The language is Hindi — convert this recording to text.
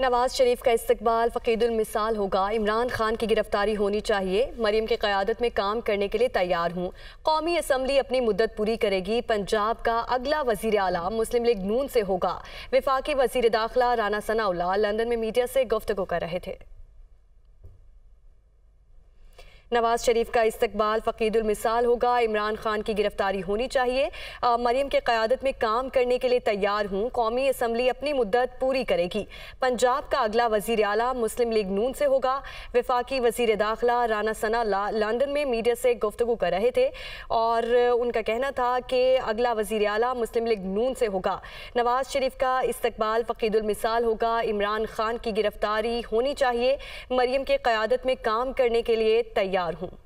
नवाज शरीफ का इस्तबाल फ़कीदुलमिसाल होगा इमरान खान की गिरफ्तारी होनी चाहिए मरीम की क़्यादत में काम करने के लिए तैयार हूँ कौमी असम्बली अपनी मुद्दत पूरी करेगी पंजाब का अगला वजीर अला मुस्लिम लीग नून से होगा विफाक़ी वजीर दाखिला राना सनाउल्ला लंदन में मीडिया से गुफ्तु कर रहे थे नवाज शरीफ का इस्तबाल फ़कीदुलमिसाल होगा इमरान खान की गिरफ्तारी होनी चाहिए मरीम के क़्यादत में काम करने के लिए तैयार हूँ कौमी असम्बली अपनी मुद्दत पूरी करेगी पंजाब का अगला वजीर अला मुस्लिम लीग नून से होगा वफाकी वजीर दाखिला राना सना ला लंदन में मीडिया से गुफ्तु कर रहे थे और उनका कहना था कि अगला वजीर अला मुस्लिम लीग नून से होगा नवाज शरीफ का इस्तबाल फ़कीदुलमिसाल होगा इमरान खान की गिरफ्तारी होनी चाहिए मरीम के क़्यादत में काम करने के लिए तैयार जिम्मेदार हूँ